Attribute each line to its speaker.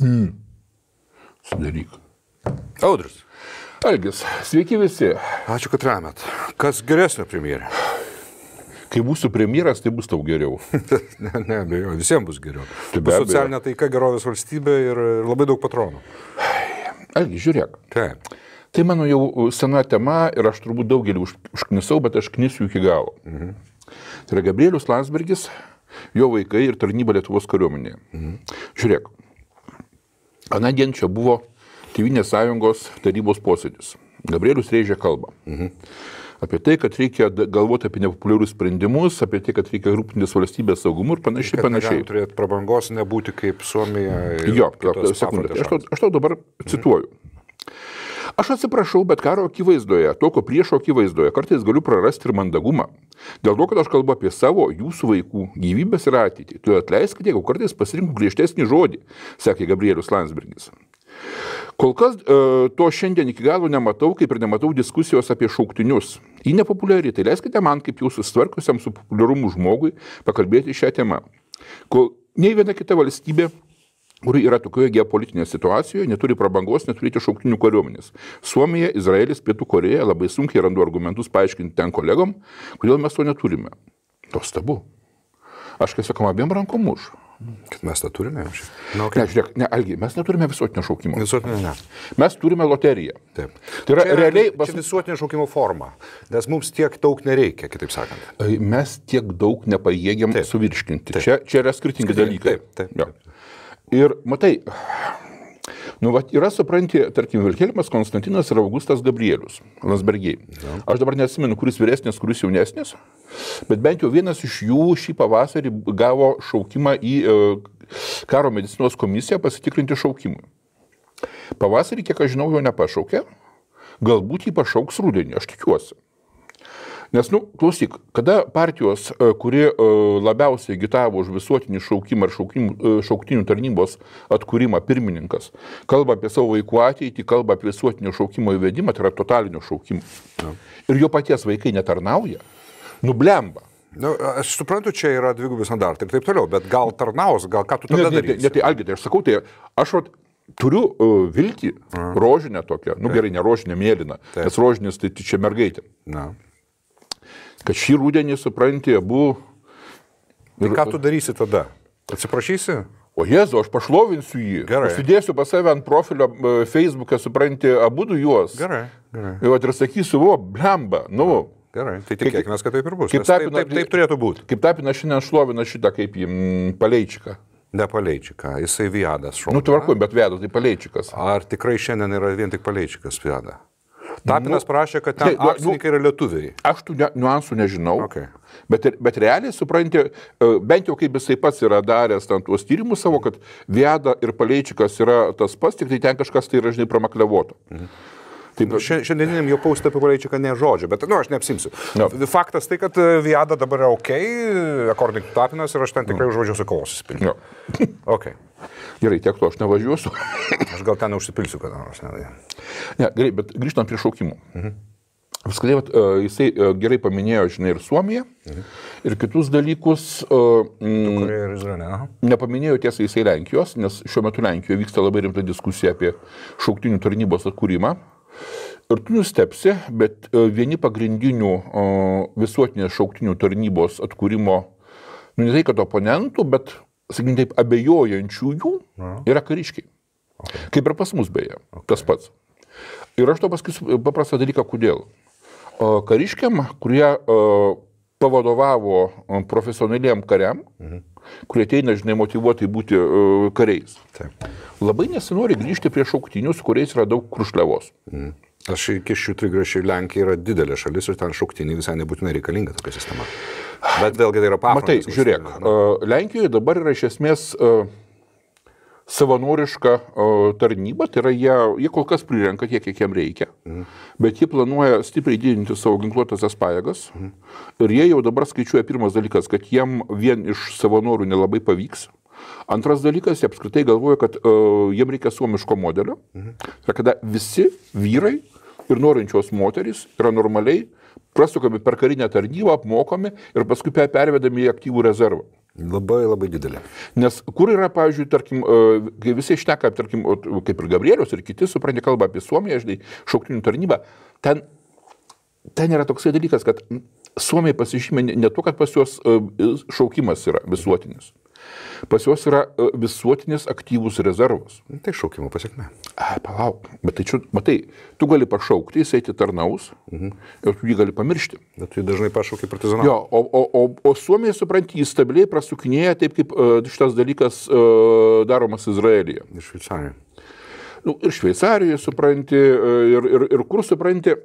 Speaker 1: Mm. Sudaryk. Audrius. Algis, sveiki visi. Ačiū, kad remet. Kas geresnio premjerė? Kai būsiu premjeras, tai bus tau geriau. ne, ne, abejo, visiems bus geriau. Tai bus socialinė taika, gerovės valstybė ir labai daug patronų. Algi, žiūrėk. Taip. Tai mano jau sena tema ir aš turbūt daugelį už, užknisau, bet aš knisiu iki galo. Mhm. Tai yra Gabrielius Landsbergis, jo vaikai ir tarnyba Lietuvos kariuomenėje. Mhm. Žiūrėk, Anadien čia buvo Tevinės sąjungos tarybos posėdis. Gabrielius rėžė kalbą. Mhm. Apie tai, kad reikia galvoti apie nepopuliarius sprendimus, apie tai, kad reikia rūpintis valstybės saugumu ir panašiai. Kad panašiai. Turėti prabangos nebūti kaip Suomija. Jo, sekundę. Aš, to, aš tau dabar mhm. cituoju. Mhm. Aš atsiprašau, bet karo akivaizdoje, tokio priešo akivaizdoje kartais galiu prarasti ir mandagumą. Dėl to, kad aš kalbu apie savo, jūsų vaikų gyvybės ir ateitį. Tu atleiskite, jeigu kartais pasirinku griežtesnį žodį, sakė Gabrielius Landsbergis. Kol kas e, to šiandien iki galo nematau, kaip ir nematau diskusijos apie šauktinius. Ji nepopuliari, tai leiskite man, kaip jau susitvarkusiam su populiarumu žmogui, pakalbėti šią temą. Kol nei viena kita valstybė kuri yra tokioje geopolitinėje situacijoje, neturi prabangos, neturėti šauktinių kariuomenės. Suomija, Izraelis, Pietų Koreja labai sunkiai randu argumentus paaiškinti ten kolegom, kodėl mes to neturime. Tos tabu. Aš, kai sakoma, abiem rankom už. Kad mes tą turime jau šiandien. Na, okay. Ne, žiūrėk, ne, Algi, mes neturime visuotinio šaukimo. Visuotinio ne. Mes turime loteriją. Taip. Tai yra čia, realiai... Bas... Čia visuotinio šaukimo forma, nes mums tiek daug nereikia, kitaip sakant. Mes tiek daug nepajėgiam taip. suvirškinti. Taip. Čia, čia yra skirtingi, skirtingi dalykai. Taip, taip. taip. Ja. Ir matai, Nu, va, yra, supranti, tarkim, Vilhelmas Konstantinas ir Augustas Gabrielius, Landsbergiai. Ja. Aš dabar nesimenu, kuris vyresnis, kuris jaunesnis, bet bent jau vienas iš jų šį pavasarį gavo šaukimą į e, karo medicinos komisiją pasitikrinti šaukimui. Pavasarį, kiek aš žinau, jo nepašaukė, galbūt jį pašauks rudenį, aš tikiuosi. Nes, nu, klausyk, kada partijos, e, kuri e, labiausiai agitavo už visuotinį šaukimą ir e, šauktinių tarnybos atkūrimą pirmininkas, kalba apie savo vaikų ateitį, kalba apie visuotinio šaukimo įvedimą, tai yra totalinio šaukimo. Ja. Nu. Ir jo paties vaikai netarnauja, nublemba. Nu, aš suprantu, čia yra dvigubi standartai ir taip toliau, bet gal tarnaus, gal ką tu tada darai? Ne, ne, ne, tai Algitai, aš sakau, tai aš vat, turiu uh, viltį, mhm. rožinę tokią, nu gerai, ne rožinę, mėlyną, taip. nes rožinis tai, tai čia mergaitė. Na kad šį rūdienį supranti abu. Tai ir ką tu darysi tada? Atsiprašysi? O Jėzu, aš pašlovinsiu jį. Gerai. Sudėsiu pas save ant profilio Facebook'e, supranti, abu du juos. Gerai, gerai. Ir atsakysiu, o, blemba, nu. Gerai. Gerai, tai tikėkime, kad taip ir bus. Kaip tapina, taip, taip, taip turėtų būti. Kaip tapina šiandien šlovina šitą kaip jį paleičiką. Ne paleičiką, jisai viadas šlovina. Nu tvarku, bet viadas tai paleičikas. Ar tikrai šiandien yra vien tik paleičikas viada? Tapinas nu, prašė, kad ten tai, akcininkai nu, yra lietuviai. Aš tų ne, niuansų nežinau. Okay. Bet, bet realiai, suprantate, bent jau kaip jisai pats yra daręs ten tuos tyrimus savo, kad Vieda ir Paleičikas yra tas pats, tik tai ten kažkas tai yra, žinai, pramaklevoto. Mhm. Taip, nu, šiandieniniam jau paustą apie Polaičiką ne žodžio, bet, nu, aš neapsimsiu. No. Faktas tai, kad e, Viada dabar yra ok, according to Tapinas ir aš ten tikrai mm. užvažiuosiu kovos įsipilti. No. Okay. Gerai, tiek to aš nevažiuosiu. aš gal ten užsipilsiu, kad nors ne. Ne, gerai, bet grįžtam prie šaukimų. Mhm. Apskritai, e, jisai e, gerai paminėjo, žinai, ir Suomiją, mhm. ir kitus dalykus. Mm, nepaminėjo tiesa jisai Lenkijos, nes šiuo metu Lenkijoje vyksta labai rimta diskusija apie šauktinių tarnybos atkūrimą. Ir tu nustepsi, bet e, vieni pagrindinių visuotinės šauktinių tarnybos atkūrimo, nu ne tai, kad oponentų, bet, sakykime taip, abejojančiųjų yra kariškiai. Okay. Kaip ir pas mus beje, okay. tas pats. Ir aš to pasakysiu paprastą dalyką, kodėl. Kariškiam, kurie pavadovavo profesionaliam kariam, mhm. kurie ateina, žinai, motivuotai būti kariais, Taip. labai nesinori grįžti prie šauktinių, su kuriais yra daug krušlevos. Mhm. Aš kišiu trigrašį, Lenkija yra didelė šalis ir ten šauktiniai visai nebūtinai reikalinga tokia sistema. Bet vėlgi tai yra pamatai. Matai, žiūrėk, uh, Lenkijoje dabar yra iš esmės uh, savanoriška uh, tarnyba, tai yra jie, jie kol kas prirenka tiek, kiek jiem reikia, mhm. bet jie planuoja stipriai didinti savo ginkluotasias pajėgas mhm. ir jie jau dabar skaičiuoja pirmas dalykas, kad jiem vien iš savanorių nelabai pavyks. Antras dalykas, jie apskritai galvoja, kad uh, jiem reikia suomiško modelio, mhm. kada visi vyrai uh, ir norinčios moterys yra normaliai prasukami per karinę tarnybą, apmokomi ir paskui pervedami į aktyvų rezervą. Labai labai didelė. Nes kur yra, pavyzdžiui, tarkim, e, kai visi išteka, tarkim, kaip ir Gabrielius ir kiti suprantė kalbą apie Suomiją, žinai, šauktinių tarnybą, ten, ten yra toksai dalykas, kad Suomija pasižymė ne to, kad pas juos e, šaukimas yra visuotinis. Pas juos yra e, visuotinis aktyvus rezervas. Nu, tai šaukimo pasiekme. A, palauk, bet tai čia, matai, tu gali pašaukti, jis eiti tarnaus mhm. ir tu jį gali pamiršti. Bet tu jį dažnai pašaukia partizanų. Jo, o, o, o, o Suomija, suprant, jį stabiliai prasukinėja taip, kaip e, šitas dalykas e, daromas Izraelyje. Iš Šveicarijoje. Nu, ir Šveicarijoje supranti, ir, ir, ir kur supranti,